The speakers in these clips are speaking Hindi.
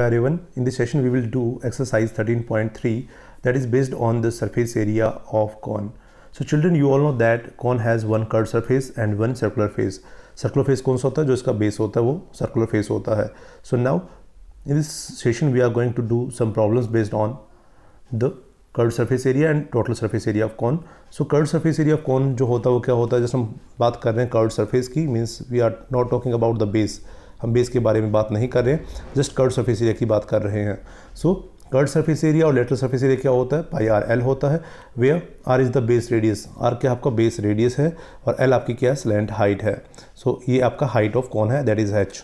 Hello everyone, in this session we will do exercise 13.3 that is based on the surface area of cone. So children you all know that cone has one curved surface and one circular face. Circular face कौन सा होता है जो इसका base होता है वो circular face होता है. So now in this session we are going to do some problems based on the curved surface area and total surface area of cone. So curved surface area of cone जो होता है वो क्या होता है जैसे हम बात कर रहे हैं curved surface की means we are not talking about the base. हम बेस के बारे में बात नहीं कर रहे हैं जस्ट कर्ड सर्फेस एरिया की बात कर रहे हैं सो कर्ड सर्फेस एरिया और लेटर सर्फेस एरिया क्या होता है पाई आर एल होता है where r is the base radius r क्या आपका बेस रेडियस है और एल आपकी क्या है स्लेंट हाइट है सो so, ये आपका हाइट ऑफ कौन है that is h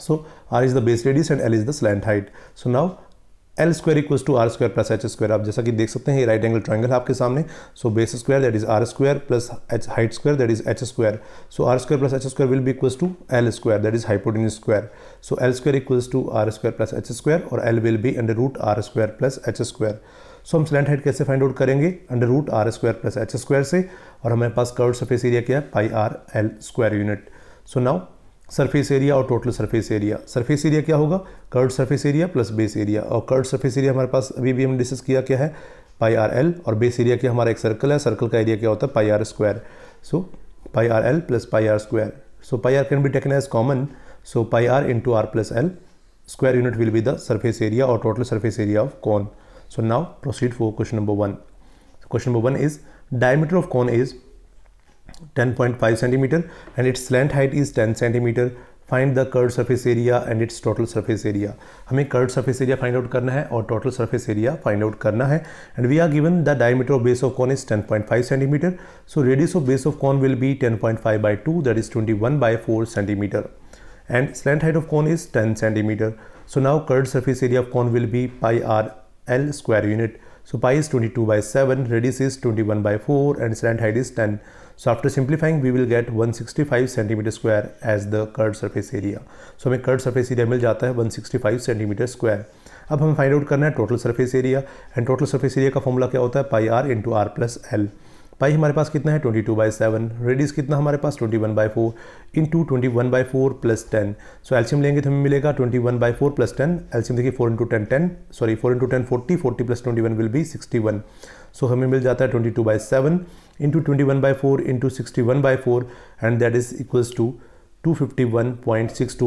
so r is the base radius and l is the slant height so now l square equal to r square plus h square आप जैसा कि देख सकते हैं राइट एंगल ट्राइंगल आपके सामने so base square that is r square plus h height square that is h square so r square plus H square will भी equal to l square that is hypotenuse square so l square equal to r square plus H square और एल विल भी under root r square plus H square so हम स्लैंड हाइट कैसे फाइंड आउट करेंगे under root r square plus H square से और हमारे पास कर्व सफेस एरिया क्या है pi are l square unit so now surface area और total surface area surface area क्या होगा curved surface area plus base area और कर्ड सरफेस एरिया हमारे पास अभी भी हमने डिस्कस किया क्या है पाई आर एल और बेस एरिया क्या हमारा एक सर्कल है सर्कल का एरिया क्या होता है pi are square so pi are l plus pi are square so pi r can be taken as common so pi r into r plus l square unit will be the surface area और total surface area of cone so now proceed for question number one question number one is diameter of cone is 10.5 centimetre and its slant height is 10 centimetre find the curd surface area and its total surface area हमें curved surface area find out करना है और total surface area find out करना है and we are given the diameter of base of cone is 10.5 centimetre so radius of base of cone will be 10.5 point five by two that is twenty one by four centimetre and slant height of cone is ten centimetre so now curved surface area of cone will be pi are l square unit So pi is 22 by 7, radius is 21 by 4 and slant height is 10. So after simplifying we will get 165 centimeter square as the curved surface area. So हमें curved surface area मिल जाता है 165 centimeter square. अब हमें फाइंड आउट करना है total surface area and total surface area का फॉर्मूला क्या होता है pi r into r plus l pi हमारे पास कितना है twenty two by seven radius कितना हमारे पास twenty one by four into twenty one by four plus ten so L C M लेंगे तो हमें मिलेगा twenty one by four plus ten L C M देखिए four into ten ten sorry four into ten forty forty plus twenty one will be sixty one so हमें मिल जाता है twenty two by seven into twenty one by four into sixty one by four and that is equals to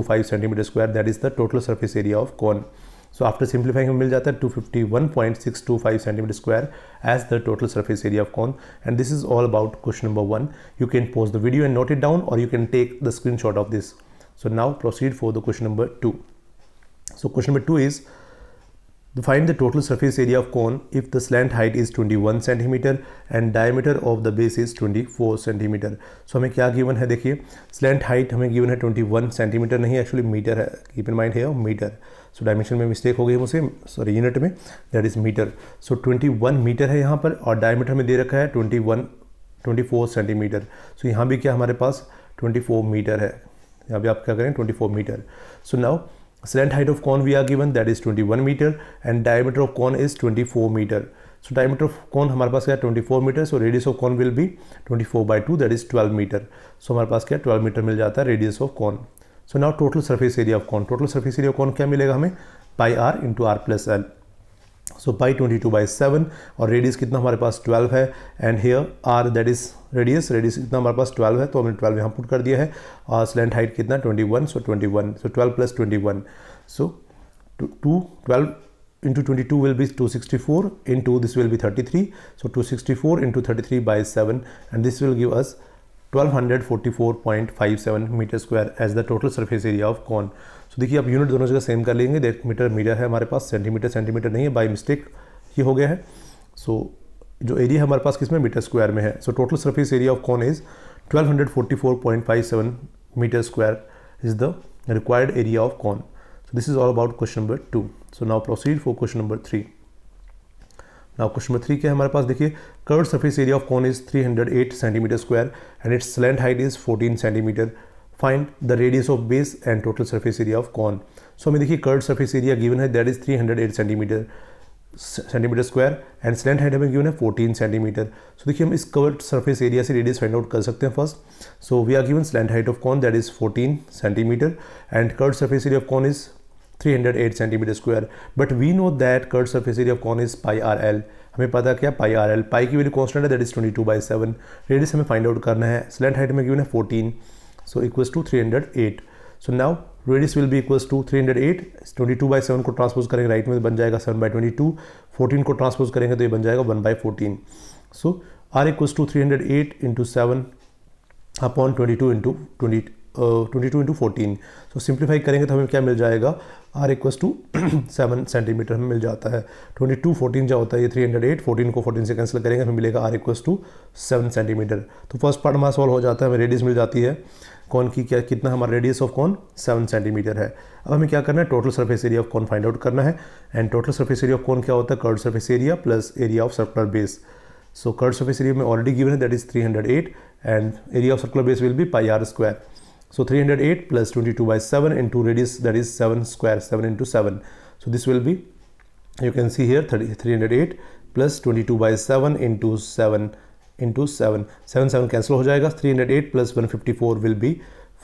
five centimetre square that is the total surface area of cone So after simplifying हमें मिल जाता है 251.625 centimeter square as the total surface area of cone and this is all about question number one. You can pause the video and note it down or you can take the screenshot of this. So now proceed for the question number two. So question number two is the the find total surface area of cone if the slant height is twenty one centimetre and diameter of the base is twenty four centimetre so हमें क्या गिवन है देखिए स्लेंट हाइट हमें गिवन है ट्वेंटी वन सेंटीमीटर नहीं एक्चुअली मीटर है कीप इन माइंड है मीटर सो डायमेंशन में मिस्टेक हो गई मुझे सॉरी यूनिट में that is metre so twenty one metre है यहाँ पर और डायमीटर में दे रखा है twenty one twenty four centimetre so यहाँ भी क्या हमारे पास ट्वेंटी फोर मीटर है यहाँ भी आप क्या करें twenty four metre so now slant height of cone we are given that is 21 meter and diameter of cone is 24 metre so diameter of cone हमारे पास क्या 24 metre so radius of cone will be 24 four by two that is twelve metre so हमारे पास क्या 12 मीटर मिल जाता है radius of cone so now total surface area of cone total surface area of cone क्या मिलेगा हमें pi r into r plus l so pi twenty two by seven और रेडियस कितना हमारे पास ट्वेल्व है and here are that is radius radius कितना हमारे पास ट्वेल्व है तो हमने ट्वेल्व यहाँ पुट कर दिया है और स्लेंट हाइट कितना twenty one so twenty one so twelve plus twenty one so two twelve into twenty two will be two sixty four into this will be thirty three so two sixty four into thirty three by seven and this will give us 1244.57 meter square as the total surface area of cone so देखिए आप यूनिट दोनों जगह सेम कर लेंगे देख मीटर मीटर है हमारे पास सेंटीमीटर सेंटीमीटर नहीं है बाई मिस्टेक ये हो गया है सो so, जो एरिया हमारे पास किस में मीटर स्क्वायर में है so total surface area of cone is 1244.57 meter square is the required area of cone so this is all about question number two so now proceed for question number three now question number three क्या है हमारे पास देखिए curved surface area of cone is 308 centimeter square and its slant height is 14 centimeter find the radius of base and total surface area of cone so हमें देखिए कर्ड सरफेस एरिया गिवन है that is 308 centimeter centimeter square and slant height हमें गिवन है 14 सेंटीमीटर सो देखिए हम इस कर्ड सर्फेस एरिया से रेडियस फाइंड आउट कर सकते हैं first so we are given slant height of cone that is 14 centimeter and curved surface area of cone is 308 centimeter square but we know that curved surface area of cone is pi are L हमें पता क्या पाई आर एल पाई की वैल्यू कॉन्स्टेंट है that is 22 two by seven radius हमें फाइंड आउट करना है स्लैंड हाइट में गिवन है 14 सो तो equals to 308 so now radius will be equals to 308 two by seven को ट्रांसपोज करेंगे राइट में बन जाएगा seven by twenty two fourteen को ट्रांसपोज करेंगे तो ये बन जाएगा one by fourteen so R equals to three hundred eight into seven upon twenty two into twenty twenty two into fourteen तो सिंप्लीफाई करेंगे तो हमें क्या मिल जाएगा R equals to seven centimetre हमें मिल जाता है ट्वेंटी टू फोर्टीन जो होता है ये थ्री हंड्रेड एट फोटीन को फोर्टीन से कैंसिल करेंगे हमें मिलेगा R equals to seven centimeter तो फर्स्ट पार्ट हमारा सॉल्व हो जाता है हमें रेडियस मिल जाती है कौन की क्या कितना हमारा radius of cone seven centimeter है अब हमें क्या करना है total surface area of cone find out करना है and total surface area of cone क्या होता है curved surface area plus area of circular base so curved surface area में ऑलरेडी गिवन है that is 308 and area of circular base will be pi are square So 308 plus 22 by 7 into radius that is 7 square 7 into 7. So this will be you can see here 30, 308 plus 22 by 7 into 7 into 7. 7 7 cancel हो 308 plus 154 will be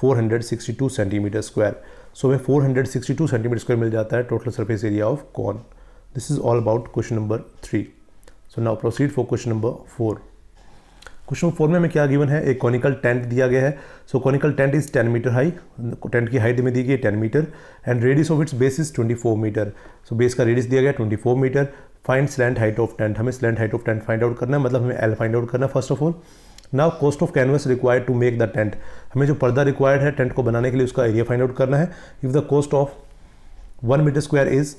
462 centimeter square. So 462 centimeter square मिल jata total surface area of cone. This is all about question number 3. So now proceed for question number 4. Question four में हमें क्या गिवन है एक कॉनिकल टेंट दिया गया है so conical tent is 10 meter high tent की हाइट में दी गई 10 meter and radius of its base is 24 metre so base का रेडियस दिया गया 24 meter find slant height of tent हमें slant height of tent find out करना है मतलब हमें एल फाइंड आउट करना first of all now cost of canvas required to make the tent हमें जो पर्दा रिक्वायर्ड है टेंट को बनाने के लिए उसका एरिया फाइंड आउट करना है if the cost of one metre square is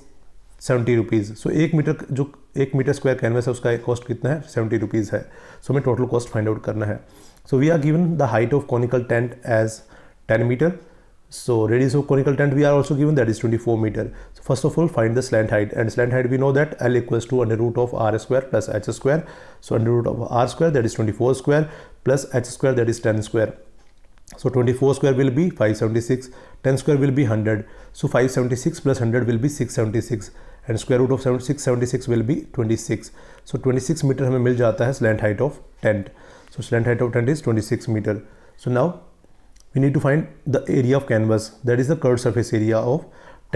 seventy rupees so एक मीटर जो एक मीटर स्क्वायर कैनवस है उसका कॉस्ट कितना है सेवेंटी रुपीज़ है सो हमें टोटल कॉस्ट फाइंड आउट करना है so we are given the height of conical tent as ten meter so radius of conical tent we are also given that is twenty four metre so first of all find the slant height and slant height we know that L equals to under root of R square plus H square so under root of R square that is twenty four square plus H square that is ten square so twenty four square will be five seventy six ten square will be hundred so five seventy six plus hundred will be six seventy six And square root of 76 six seventy six 26 be twenty six so twenty six meter हमें मिल जाता है slant height of tent so slant height of tent we need to find the area of canvas that is the curved surface area of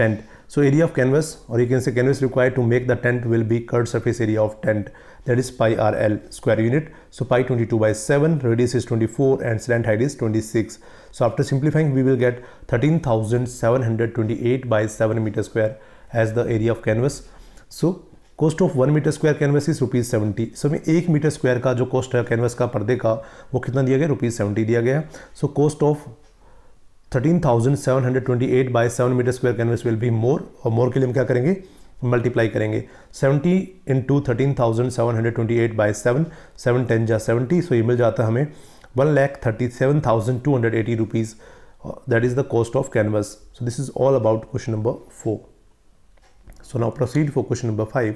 tent so area of canvas or you can say canvas required to make the tent will be curved surface area of tent that is pi rl square unit so pi 22 by 7 radius is 24 and slant height is 26 so after simplifying we will get 13728 by 7 meter square as the area of canvas so cost of one metre square canvas is rupees seventy so में एक मीटर स्क्वायर का जो कॉस्ट है कैनवस का पर्दे का वो कितना दिया गया रुपीज़ सेवेंटी दिया गया so cost of thirteen thousand seven hundred twenty eight by seven meter square canvas will be more और मोर के लिए हम क्या करेंगे मल्टीप्लाई करेंगे seventy into thirteen thousand seven hundred twenty eight by seven seven ten या सेवेंटी सो ये मिल जाता है हमें one lakh thirty seven thousand two hundred eighty rupees that is the cost of canvas so this is all about question number four So now proceed for question number 5.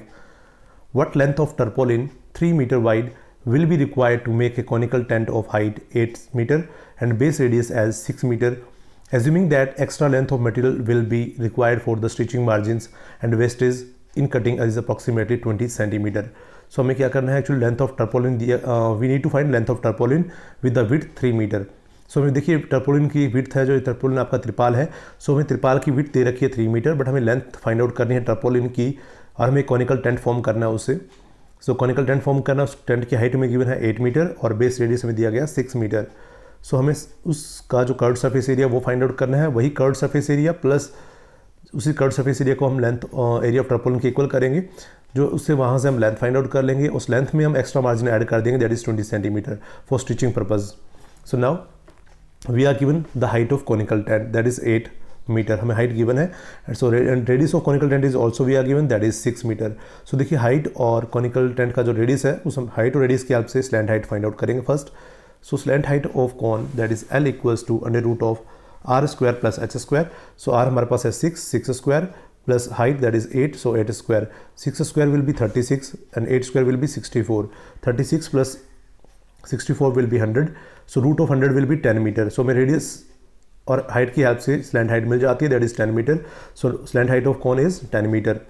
What length of tarpaulin 3 meter wide will be required to make a conical tent of height 8 meter and base radius as 6 meter assuming that extra length of material will be required for the stitching margins and wastage in cutting is approximately 20 centimeter. so, we क्या to find actually length length of tarpaulin. Uh, we need to find length of tarpaulin with the width three meter. So हमें देखिए टर्पोलिन की विथ है जो टर्पोलिन आपका त्रिपाल है सो हमें त्रिपाल की विथ दे रखी है थ्री मीटर बट हमें लेंथ फाइंड आउट करनी है टर्पोलिन की और हमें कॉनिकल टेंट फॉर्म करना है उसे सो कॉनिकल टेंट फॉर्म करना उस टेंट की हाइट में गिवन है एट मीटर और बेस रेडियस हमें दिया गया सिक्स मीटर सो हमें उसका जो कर्ड सर्फेस एरिया वो फाइंड आउट करना है वही कर्ड सर्फेस एरिया प्लस उसी कर्ड सर्फेस एरिया को हम लेंथ एरिया ऑफ ट्रपोलिन के इक्वल करेंगे जो उससे वहाँ से हम लेंथ फाइंड आउट कर लेंगे उस लेंथ में हम एक्स्ट्रा मार्जिन ऐड कर देंगे that is twenty centimeter for stitching purpose so now we are given the height of conical tent that is eight meter हमें हाइट गिवन है and so radius of conical tent is also we are given that is six meter so देखिए हाइट और कॉनिकल टेंट का जो रेडिस है उस हम हाइट और रेडिस की आपसे से स्लैंड हाइट फाइंड आउट करेंगे first so slant height of cone that is L equals to under root of R square plus H square so R हमारे पास है six six square plus height that is eight so eight square six square will be thirty six and eight square will be sixty four thirty six plus sixty four will be hundred so root of hundred will B ten meter so मैं रेडियस और हाइट की हेल्प से स्लैंड हाइट मिल जाती है that is ten meter so slant height of cone is ten meter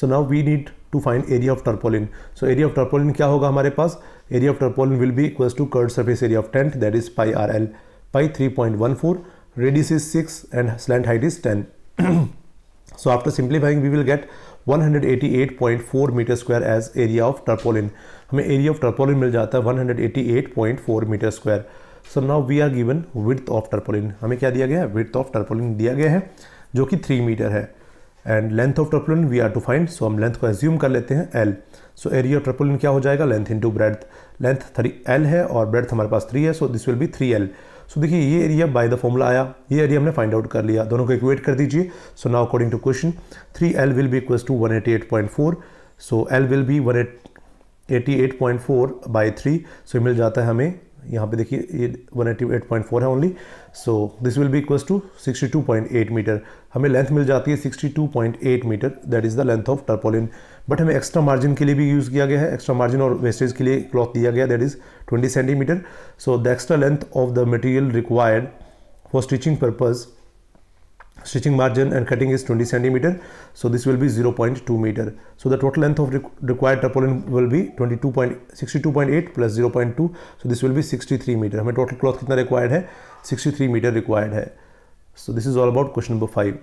so now we need to find area of tarpaulin so area of tarpaulin क्या होगा हमारे पास area of tarpaulin will be equals to curved surface area of tent that is pi are L pi three point one four radius is six and slant height is ten so after we will get one hundred eighty eight point four meter square as area of tarpaulin हमें एरिया ऑफ टर्पोलिन मिल जाता है one hundred eighty eight point four meter square so now we are given width of tarpaulin हमें क्या दिया गया है विथ ऑफ टर्पोलिन दिया गया है जो कि थ्री मीटर है and length of tarpaulin we are to find so हम लेंथ को एज्यूम कर लेते हैं L so area of tarpaulin क्या हो जाएगा length into breadth length three L है और ब्रेथ हमारे पास थ्री है so this will be three L so देखिए ये एरिया बाय द फॉर्मूला आया ये एरिया हमने फाइंड आउट कर लिया दोनों को इक्वेट कर दीजिए so now according to question three L will be equal to one eighty eight point four so L will be one eight eighty eight point four by three so मिल जाता है हमें यहाँ पे देखिए ये 188.4 है only so this will be equal to 62.8 meter हमें लेंथ मिल जाती है 62.8 meter that is the length of tarpaulin but हमें एक्स्ट्रा मार्जिन के लिए भी यूज़ किया गया है एक्स्ट्रा मार्जिन और वेस्टेज के लिए क्लॉथ दिया गया that is 20 centimeter so the extra length of the material required for stitching purpose stitching margin and cutting is 20 centimeter so this will be 0.2 meter so the total length of required tarpaulin will be 22.62.8 plus 0.2 so this will be 63 meter हमें total cloth कितना required 63 meter required है so this is all about question number 5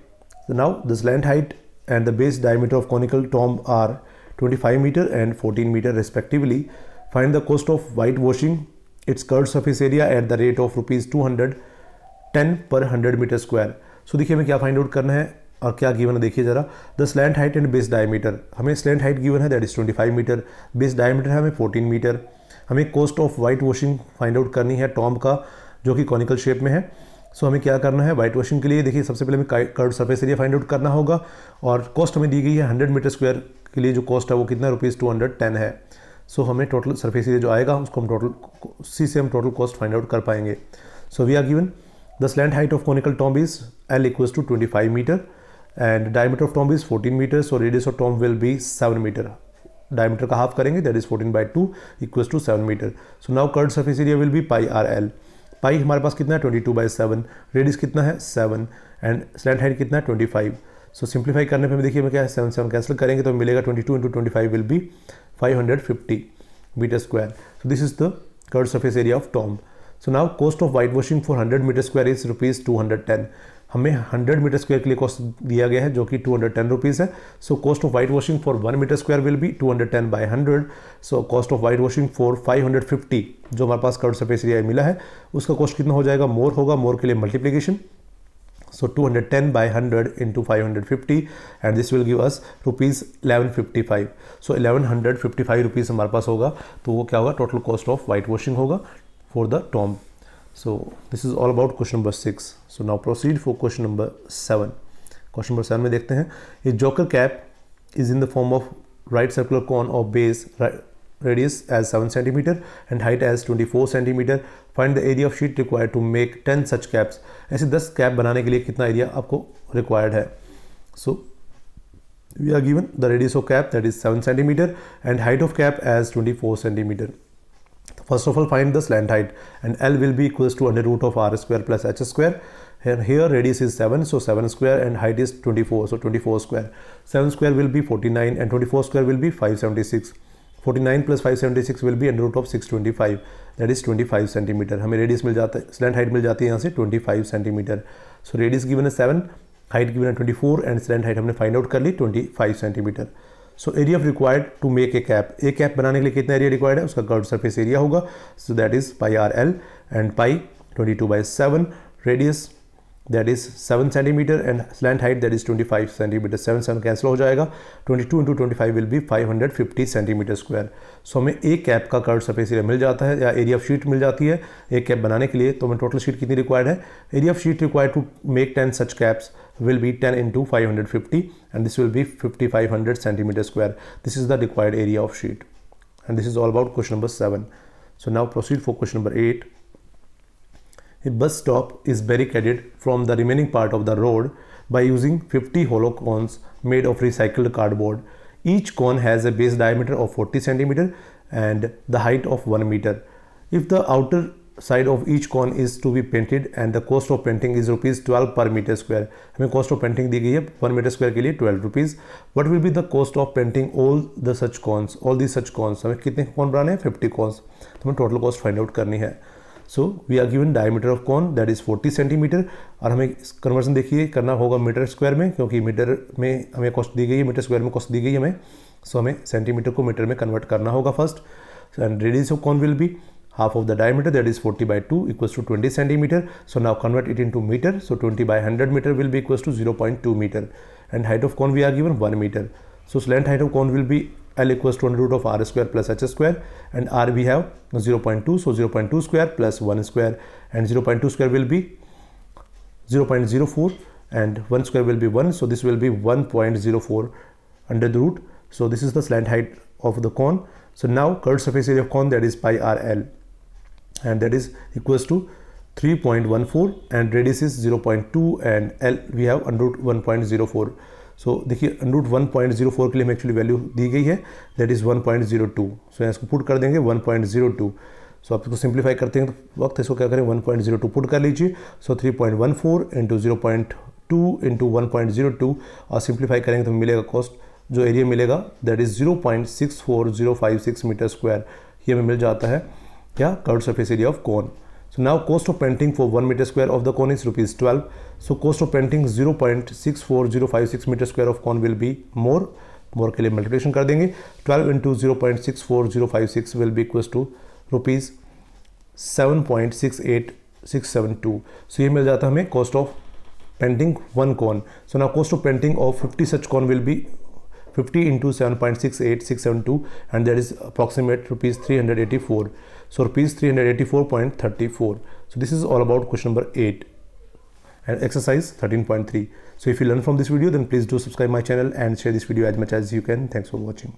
so now this land height and the base diameter of conical tomb are 25 meter and 14 meter respectively find the cost of whitewashing its curved surface area at the rate of rupees 210 per 100 meter square so देखिए हमें क्या फाइंड आउट करना है और क्या गिवन है देखिए ज़रा the slant height and base diameter हमें स्लैंड हाइट गिवन है that is 25 metre base diameter है हमें 14 मीटर हमें cost of whitewashing find out करनी है टॉम का जो कि कॉनिकल शेप में है सो so, हमें क्या करना है वाइट वॉशिंग के लिए देखिए सबसे पहले हमें curve surface area find out करना होगा और कॉस्ट हमें दी गई है हंड्रेड मीटर स्क्वायर के लिए जो कॉस्ट है वो कितना रुपीज़ टू हंड्रेड टेन है सो so, हमें टोटल सर्फेस एरिया जो आएगा उसको हम टोटल सी से हम टोटल कॉस्ट फाइंड आउट कर पाएंगे so we are given The slant height of conical tomb is L equals to 25 meter and diameter of tomb is 14 meter so radius of tomb will be 7 meter. Diameter का half करेंगे that is 14 by 2 equals to 7 meter. So now curved surface area will be pi r L. Pi हमारे पास कितना है 22 बाई सेवन रेडियस कितना है सेवन एंड स्लैंड हाइट कितना है 25 सो so, सिंप्लीफाई करने पे देखिए मैं क्या है सेवन सेवन कैंसिल करेंगे तो मिलेगा 22 two into twenty will be 550 metre square so this is the curved surface area of tomb so now cost of whitewashing for hundred metre square is rupees two hundred ten हमें हंड्रेड मीटर स्क्वायर के लिए कॉस्ट दिया गया है जो कि टू हंड्रेड टेन रुपीज़ है so cost of whitewashing for one metre square will be two hundred ten by hundred so cost of whitewashing for five hundred fifty जो हमारे पास करोड़ सफेस एरिया मिला है उसका कॉस्ट कितना हो जाएगा मोर होगा मोर के लिए multiplication so two two hundred hundred hundred ten by five fifty and this will give us rupees eleven fifty five so eleven hundred fifty five rupees हमारे पास होगा तो वो क्या होगा total cost of whitewashing होगा for the tomb so this is all about question number six so now proceed for question number seven question number seven में देखते हैं ये joker cap is in the form of right circular cone of base right, radius as 7 cm and height as 24 cm. Find the area of sheet required to make 10 such caps. ऐसे 10 कैप बनाने के लिए कितना एरिया आपको रिक्वायर्ड है so we are given the radius of cap that is 7 cm and height of cap as 24 cm. First of all, find this slant height and L will be equals to under root of R square plus H square. And here radius is 7, so 7 square and height is 24, so 24 square. 7 square will be 49 and 24 square will be 576. 49 plus 576 will be under root of 625 that is 25 centimetre हमें radius मिल जाता है slant height मिल जाती है यहाँ से 25 centimetre so radius given is 7 height given is 24 and slant height हमने find out कर ली 25 centimetre so area of required to make a cap a cap बनाने के लिए कितना एरिया रिक्वायर्ड है उसका कर्व सर्फेस एरिया होगा so that is pi are l and pi twenty two by seven radius that is seven centimetre and slant height that is twenty five centimetre seven seven cancel हो जाएगा twenty two into twenty five will be five hundred fifty centimetre square so हमें एक कैप का कर्व सर्फेस एरिया मिल जाता है या एरिया ऑफ शीट मिल जाती है एक कैप बनाने के लिए तो हमें टोटल शीट कितनी रिक्वायर्ड है area of sheet required to make ten such caps will be 10 into 550 and this will be 5500 centimeter square this is the required area of sheet and this is all about question number 7 so now proceed for question number 8 a bus stop is barricaded from the remaining part of the road by using 50 hollow cones made of recycled cardboard each cone has a base diameter of 40 centimeter and the height of 1 meter if the outer side of each cone is to be painted and the cost of painting is rupees twelve per metre square हमें कॉस्ट ऑफ पेंटिंग दी गई है पर मीटर स्क्वायर के लिए twelve rupees what will be the cost of painting all the such cones all the such cones हमें कितने कॉन बनाने हैं फिफ्टी कॉन्स तो हमें टोटल कॉस्ट फाइंड आउट करनी है so we are given metre of cone that is forty centimetre और हमें कन्वर्सन देखिए करना होगा मीटर स्क्वायर में क्योंकि मीटर में हमें कॉस्ट दी गई है मीटर स्क्वायर में कॉस्ट दी गई है हमें सो so, हमें सेंटीमीटर को मीटर में कन्वर्ट करना होगा first and radius of cone will be half of the diameter that is 40 by 2 equals to 20 centimeter. So now convert it into meter. So 20 by 100 meter will be equals to 0.2 meter and height of cone we are given 1 meter. So slant height of cone will be L equals to under root of R square plus H square and R we have 0.2 so 0.2 square plus 1 square and 0.2 square will be 0.04 and 1 square will be 1 so this will be 1.04 under the root so this is the slant height of the cone so now curved surface area of cone that is pi r l and that is equals to 3.14 and radius is 0.2 and L we have under 1.04 so so, देखिए अंडरूट 1.04 के लिए हमें एक्चुअली वैल्यू दी गई है दैट इज़ 1.02 सो so, यहाँ इसको पुट कर देंगे 1.02 सो so, आप इसको सिंप्लीफाई करते हैं तो वक्त इसको क्या करें 1.02 पुट कर लीजिए so 3.14 point one four into zero point two into one point zero two और सिंप्लीफाई करेंगे तो मिलेगा कॉस्ट जो एरिया मिलेगा that is zero point six four zero five six metre square ये हमें मिल जाता है या curve surface area of cone so now cost of painting for one metre square of the cone is rupees twelve so cost of painting zero point six four zero five six metre square of cone will be more more के लिए मल्टीप्लेशन कर देंगे twelve into zero point six four zero five six will be equal to rupees seven point six eight six seven two so ये मिल जाता है हमें cost of painting one cone so now cost of painting of fifty such cone will be fifty into seven point six eight six seven to and that is approximate rupees three hundred eighty four So rupees 384.34. So this is all about question number 8 and exercise 13.3. So if you learn from this video then please do subscribe my channel and share this video as much as you can. Thanks for watching.